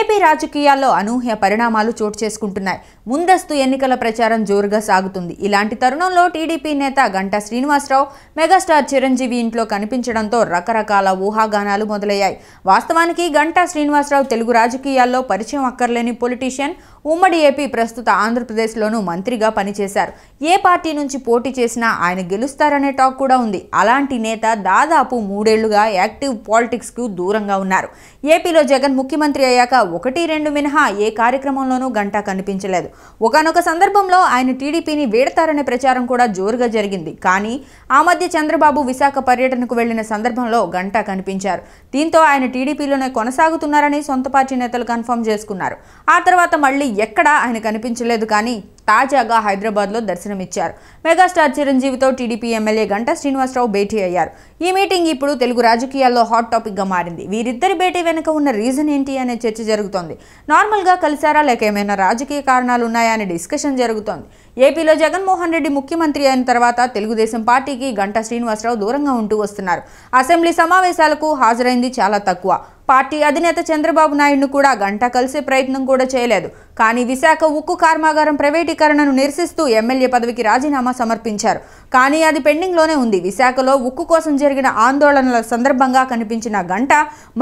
AP రాజకీయాల్లో అనూహ్య పరిణామాలు చోటు చేసుకుంటున్నాయి ముందస్తు ఎన్నికల ప్రచారం జోరుగా సాగుతుంది ఇలాంటి తరుణంలో టీడీపీ నేత గంటా శ్రీనివాసరావు మెగాస్టార్ చిరంజీవి ఇంట్లో కనిపించడంతో రకరకాల ఊహాగానాలు మొదలయ్యాయి వాస్తవానికి గంటా శ్రీనివాసరావు తెలుగు రాజకీయాల్లో పరిచయం అక్కర్లేని పొలిటీషియన్ ఉమ్మడి ఏపీ ప్రస్తుత ఆంధ్రప్రదేశ్లోనూ మంత్రిగా పనిచేశారు ఏ పార్టీ నుంచి పోటీ చేసినా ఆయన గెలుస్తారనే టాక్ కూడా ఉంది అలాంటి నేత దాదాపు మూడేళ్లుగా యాక్టివ్ పాలిటిక్స్కు దూరంగా ఉన్నారు ఏపీలో జగన్ ముఖ్యమంత్రి అయ్యాక ఒకటి రెండు మినహా ఏ కార్యక్రమంలోనూ గంటా కనిపించలేదు ఒకనొక సందర్భంలో ఆయన టీడీపీని వీడతారనే ప్రచారం కూడా జోరుగా జరిగింది కానీ ఆ మధ్య చంద్రబాబు విశాఖ పర్యటనకు వెళ్లిన సందర్భంలో గంటా కనిపించారు దీంతో ఆయన టీడీపీలోనే కొనసాగుతున్నారని సొంత పార్టీ నేతలు కన్ఫర్మ్ చేసుకున్నారు ఆ తర్వాత మళ్ళీ ఎక్కడా ఆయన కనిపించలేదు కానీ తాజాగా హైదరాబాద్లో దర్శనమిచ్చారు మెగాస్టార్ చిరంజీవితో టీడీపీ ఎమ్మెల్యే గంటా శ్రీనివాసరావు భేటీ అయ్యారు ఈ మీటింగ్ ఇప్పుడు తెలుగు రాజకీయాల్లో హాట్ టాపిక్గా మారింది వీరిద్దరి భేటీ వెనుక ఉన్న రీజన్ ఏంటి అనే చర్చ జరుగుతోంది నార్మల్గా కలిసారా లేక ఏమైనా రాజకీయ కారణాలు ఉన్నాయా అనే డిస్కషన్ జరుగుతోంది ఏపీలో జగన్మోహన్ రెడ్డి ముఖ్యమంత్రి అయిన తర్వాత తెలుగుదేశం పార్టీకి గంటా శ్రీనివాసరావు దూరంగా ఉంటూ వస్తున్నారు అసెంబ్లీ సమావేశాలకు హాజరైంది చాలా తక్కువ పార్టీ అధినేత చంద్రబాబు నాయుడును కూడా గంట కలిసే ప్రయత్నం కూడా చేయలేదు కానీ విశాఖ ఉక్కు కర్మాగారం ప్రైవేటీకరణను నిరసిస్తూ ఎమ్మెల్యే పదవికి రాజీనామా సమర్పించారు కానీ అది పెండింగ్లోనే ఉంది విశాఖలో ఉక్కు కోసం జరిగిన ఆందోళనల సందర్భంగా కనిపించిన గంట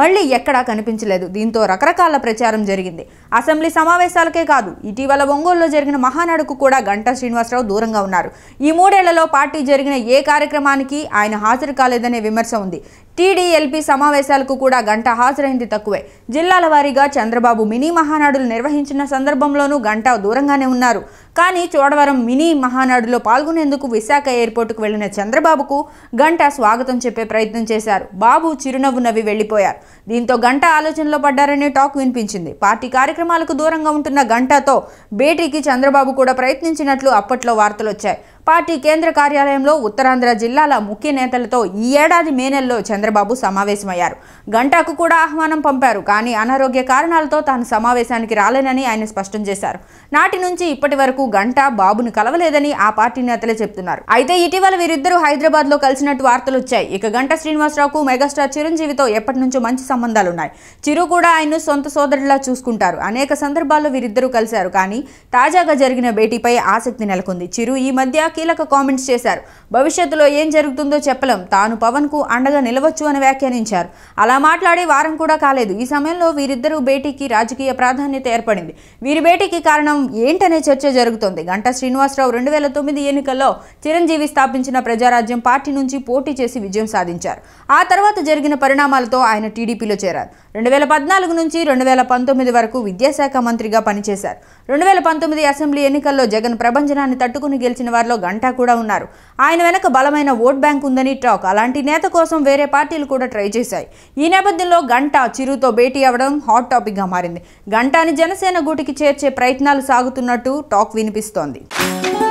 మళ్లీ ఎక్కడా కనిపించలేదు దీంతో రకరకాల ప్రచారం జరిగింది అసెంబ్లీ సమావేశాలకే కాదు ఇటీవల ఒంగోలులో జరిగిన మహానాడుకు కూడా గంటా శ్రీనివాసరావు దూరంగా ఉన్నారు ఈ మూడేళ్లలో పార్టీ జరిగిన ఏ కార్యక్రమానికి ఆయన హాజరు కాలేదనే విమర్శ ఉంది టీడీఎల్పీ సమావేశాలకు కూడా గంట హాజరైంది తక్కువే జిల్లాల వారీగా చంద్రబాబు మినీ మహానాడులు నిర్వహించిన సందర్భంగా సందర్భంలోనూ గంట దూరంగానే ఉన్నారు కానీ చోడవరం మినీ మహానాడులో పాల్గొనేందుకు విశాఖ ఎయిర్పోర్టుకు వెళ్లిన చంద్రబాబుకు గంట స్వాగతం చెప్పే ప్రయత్నం చేశారు బాబు చిరునవ్వు నవ్వి వెళ్లిపోయారు దీంతో గంట ఆలోచనలో పడ్డారనే టాక్ వినిపించింది పార్టీ కార్యక్రమాలకు దూరంగా ఉంటున్న గంటతో భేటీకి చంద్రబాబు కూడా ప్రయత్నించినట్లు అప్పట్లో వార్తలు వచ్చాయి పార్టీ కేంద్ర కార్యాలయంలో ఉత్తరాంధ్ర జిల్లాల ముఖ్య నేతలతో ఈ ఏడాది మే నెలలో చంద్రబాబు సమావేశమయ్యారు గంటాకు కూడా ఆహ్వానం పంపారు కానీ అనారోగ్య కారణాలతో తాను సమావేశానికి రాలేనని ఆయన స్పష్టం చేశారు నాటి నుంచి ఇప్పటి వరకు గంట బాబును కలవలేదని ఆ పార్టీ నేతలే చెప్తున్నారు అయితే ఇటీవల వీరిద్దరూ హైదరాబాద్ లో కలిసినట్టు వార్తలు వచ్చాయి ఇక గంట శ్రీనివాసరావుకు మెగాస్టార్ చిరంజీవితో ఎప్పటి నుంచో మంచి సంబంధాలున్నాయి చిరు కూడా ఆయన సొంత సోదరులా చూసుకుంటారు అనేక సందర్భాల్లో వీరిద్దరూ కలిశారు కానీ తాజాగా జరిగిన భేటీపై ఆసక్తి నెలకొంది చిరు ఈ మధ్య కీలక కామెంట్స్ చేశారు భవిష్యత్తులో ఏం జరుగుతుందో చెప్పలేం తాను పవన్ కు అండగా నిలవచ్చు అని వ్యాఖ్యానించారు అలా మాట్లాడి వారం కూడా కాలేదు ఈ సమయంలో వీరిద్దరూ భేటీకి రాజకీయ ప్రాధాన్యత ఏర్పడింది వీరి భేటీకి కారణం ఏంటనే చర్చ జరుగుతోంది గంటా శ్రీనివాసరావు రెండు వేల తొమ్మిది ఎన్నికల్లో చిరంజీవి స్థాపించిన ప్రజారాజ్యం పార్టీ నుంచి పోటీ చేసి విజయం సాధించారు ఆ తర్వాత జరిగిన పరిణామాలతో ఆయన టీడీపీలో చేరారు రెండు వేల పద్నాలుగు నుంచి రెండు వేల పంతొమ్మిది వరకు విద్యాశాఖ మంత్రిగా పనిచేశారు రెండు వేల పంతొమ్మిది అసెంబ్లీ ఎన్నికల్లో జగన్ ప్రభంజనాన్ని తట్టుకుని గెలిచిన వారిలో గంటా కూడా ఉన్నారు ఆయన వెనక బలమైన ఓట్ బ్యాంక్ ఉందని టాక్ అలాంటి నేత కోసం వేరే పార్టీలు కూడా ట్రై చేశాయి ఈ నేపథ్యంలో గంటా చిరుతో భేటీ అవ్వడం హాట్ టాపిక్గా మారింది గంటాని జనసేన గూటికి చేర్చే ప్రయత్నాలు సాగుతున్నట్టు టాక్ వినిపిస్తోంది